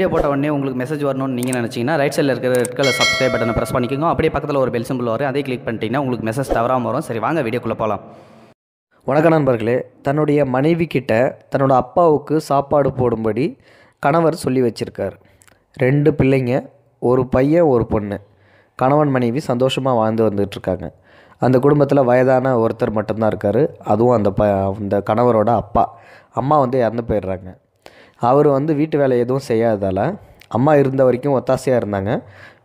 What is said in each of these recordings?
video போட்ட உடனே உங்களுக்கு மெசேஜ் வரணும்னு நீங்கள் நினச்சிங்கன்னா ரைட் சைடில் இருக்கிற ரெட் கலர் சப்ஸ்கிரைப் பட்டனை ப்ரெஸ் பண்ணிக்கோங்க அப்படியே பக்கத்தில் ஒரு பெல் சிம்பிள் வரும் அதே கிளிக் பண்ணிட்டீங்கன்னா உங்களுக்கு மெசேஜ் தவறாமல் வரும் சரி வாங்க வீடியோக்குள்ளே போகலாம் வணக்க நண்பர்களே தன்னுடைய மனைவி கிட்ட தன்னோட அப்பாவுக்கு சாப்பாடு போடும்படி கணவர் சொல்லி வச்சுருக்கார் ரெண்டு பிள்ளைங்க ஒரு பையன் ஒரு பொண்ணு கணவன் மனைவி சந்தோஷமாக வாழ்ந்து வந்துட்டுருக்காங்க அந்த குடும்பத்தில் வயதான ஒருத்தர் மட்டும்தான் இருக்கார் அதுவும் அந்த ப அந்த கணவரோட அப்பா அம்மா வந்து இறந்து போயிடுறாங்க அவர் வந்து வீட்டு வேலை எதுவும் செய்யாததால் அம்மா இருந்த வரைக்கும் ஒத்தாசையாக இருந்தாங்க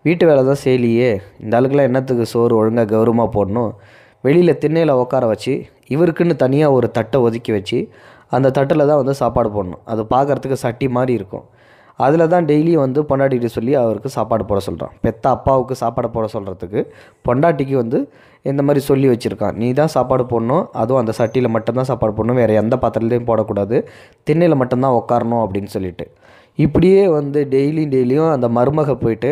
வீட்டு வேலை தான் செய்யலையே இந்த ஆளுக்கெல்லாம் என்னத்துக்கு சோறு ஒழுங்காக கௌரவமாக போடணும் வெளியில் திண்ணையில் உட்கார வச்சு இவருக்குன்னு தனியாக ஒரு தட்டை ஒதுக்கி வச்சு அந்த தட்டில் தான் வந்து சாப்பாடு போடணும் அது பார்க்குறதுக்கு சட்டி மாதிரி இருக்கும் அதில் தான் டெய்லியும் வந்து பொண்டாட்டிகிட்ட சொல்லி அவருக்கு சாப்பாடு போட சொல்கிறான் பெத்த அப்பாவுக்கு சாப்பாடு போட சொல்கிறதுக்கு பொண்டாட்டிக்கு வந்து இந்த மாதிரி சொல்லி வச்சுருக்கான் நீ தான் சாப்பாடு போடணும் அதுவும் அந்த சட்டியில் மட்டும்தான் சாப்பாடு போடணும் வேறு எந்த பாத்திரத்துலையும் போடக்கூடாது திண்ணையில் மட்டும்தான் உட்காரணும் அப்படின்னு சொல்லிட்டு இப்படியே வந்து டெய்லியும் டெய்லியும் அந்த மருமக போயிட்டு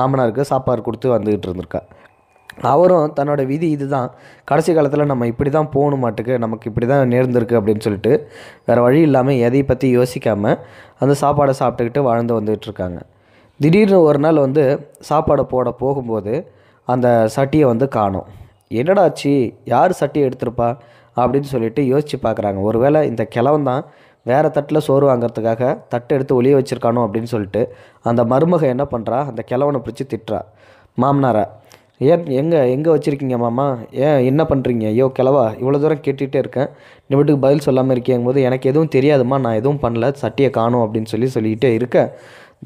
மாமனாருக்கு சாப்பாடு கொடுத்து வந்துக்கிட்டு இருந்திருக்கா அவரும் தன்னோட விதி இது தான் கடைசி காலத்தில் நம்ம இப்படி தான் போகணும் மாட்டுக்கு நமக்கு இப்படி தான் நேர்ந்திருக்கு அப்படின்னு சொல்லிட்டு வேறு வழி இல்லாமல் எதை பற்றி யோசிக்காமல் அந்த சாப்பாடை சாப்பிட்டுக்கிட்டு வாழ்ந்து வந்துகிட்ருக்காங்க திடீர்னு ஒரு நாள் வந்து சாப்பாடை போட போகும்போது அந்த சட்டியை வந்து காணும் என்னடாச்சு யார் சட்டியை எடுத்திருப்பா அப்படின்னு சொல்லிட்டு யோசித்து பார்க்குறாங்க ஒருவேளை இந்த கிழவன் தான் வேறு தட்டில் சோறு வாங்கிறதுக்காக தட்டு எடுத்து ஒளிய வச்சுருக்கானோ அப்படின்னு சொல்லிட்டு அந்த மருமக என்ன பண்ணுறா அந்த கிழவனை பிடிச்சி திட்டுறா மாமனாரை ஏன் எங்கே எங்கே வச்சுருக்கீங்க மாமா ஏன் என்ன பண்ணுறீங்க ஐயோ கிளவா இவ்வளோ தூரம் கேட்டுகிட்டே இருக்கேன் நிமிட்டுக்கு வீட்டுக்கு பதில் சொல்லாமல் இருக்கேங்கும் போது எனக்கு எதுவும் தெரியாதுமா நான் எதுவும் பண்ணல சட்டியை காணும் அப்படின்னு சொல்லி சொல்லிக்கிட்டே இருக்கேன்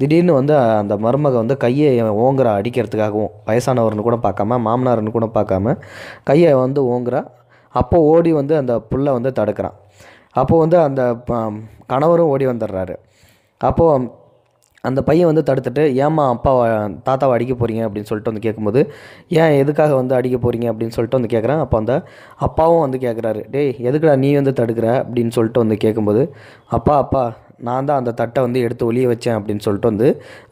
திடீர்னு வந்து அந்த மருமக வந்து கையை ஓங்குறா அடிக்கிறதுக்காகவும் வயசானவர்னு கூட பார்க்காம மாமனார்னு கூட பார்க்காம கையை வந்து ஓங்குறா அப்போது ஓடி வந்து அந்த புல்லை வந்து தடுக்கிறான் அப்போது வந்து அந்த கணவரும் ஓடி வந்துடுறாரு அப்போது அந்த பையன் வந்து தடுத்துட்டு ஏம்மா அப்பாவை தாத்தாவை அடிக்க போகிறீங்க அப்படின்னு சொல்லிட்டு வந்து கேட்கும்போது ஏன் எதுக்காக வந்து அடிக்க போகிறீங்க அப்படின்னு சொல்லிட்டு வந்து கேட்குறான் அப்போ அந்த அப்பாவும் வந்து கேட்குறாரு டேய் எதுக்குடா நீ வந்து தடுக்கிற அப்படின்னு சொல்லிட்டு வந்து கேட்கும்போது அப்பா அப்பா நான் தான் அந்த தட்டை வந்து எடுத்து ஒளிய வச்சேன் அப்படின்னு சொல்லிட்டு வந்து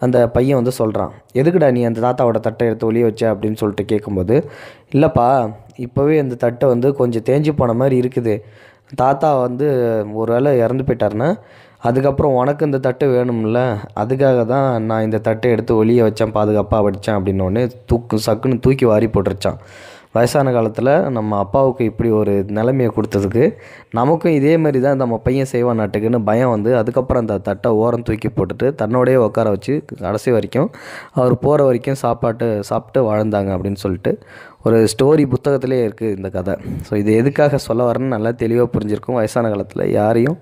அந்த பையன் வந்து சொல்கிறான் எதுக்குடா நீ அந்த தாத்தாவோட தட்டை எடுத்து ஒளிய வச்ச அப்படின்னு சொல்லிட்டு கேட்கும்போது இல்லைப்பா இப்போவே அந்த தட்டை வந்து கொஞ்சம் தேஞ்சு போன மாதிரி இருக்குது தாத்தா வந்து ஒரு வேளை இறந்து போயிட்டாருன்னா அதுக்கப்புறம் உனக்கு இந்த தட்டு வேணும்ல அதுக்காக தான் நான் இந்த தட்டை எடுத்து ஒளியை வச்சேன் பாதுகாப்பாக வடித்தேன் அப்படின்னோடனே தூக்கு சக்குன்னு தூக்கி வாரி போட்டுருச்சான் வயசான காலத்தில் நம்ம அப்பாவுக்கு இப்படி ஒரு நிலைமையை கொடுத்ததுக்கு நமக்கும் இதே மாதிரி தான் நம்ம பையன் செய்வான் நாட்டுக்குன்னு பயம் வந்து அதுக்கப்புறம் அந்த தட்டை ஓரம் தூக்கி போட்டுட்டு தன்னோடையே உட்கார வச்சு கடைசி வரைக்கும் அவர் போகிற வரைக்கும் சாப்பாட்டு சாப்பிட்டு வாழ்ந்தாங்க அப்படின்னு சொல்லிட்டு ஒரு ஸ்டோரி புத்தகத்திலே இருக்குது இந்த கதை ஸோ இது எதுக்காக சொல்ல வரேன்னு நல்லா தெளிவாக புரிஞ்சிருக்கும் வயசான காலத்தில் யாரையும்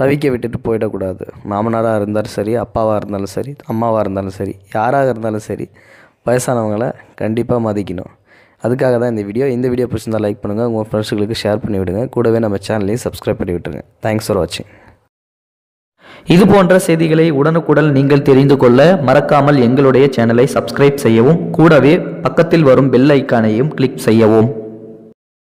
தவிக்க விட்டுட்டு போயிடக்கூடாது மாமனாராக இருந்தாலும் சரி அப்பாவாக இருந்தாலும் சரி அம்மாவாக இருந்தாலும் சரி யாராக இருந்தாலும் சரி வயசானவங்களை கண்டிப்பாக மதிக்கணும் அதுக்காக தான் இந்த வீடியோ இந்த வீடியோ பிடிச்சிருந்தா லைக் பண்ணுங்கள் உங்கள் ஃப்ரெண்ட்ஸுகளுக்கு ஷேர் பண்ணி விடுங்க கூடவே நம்ம சேனலையும் சப்ஸ்கிரைப் பண்ணி விட்டுருங்க தேங்க்ஸ் ஃபார் வாட்சிங் இது போன்ற செய்திகளை உடனுக்குடன் நீங்கள் தெரிந்து கொள்ள மறக்காமல் எங்களுடைய சேனலை சப்ஸ்கிரைப் செய்யவும் கூடவே பக்கத்தில் வரும் பெல் ஐக்கானையும் கிளிக் செய்யவும்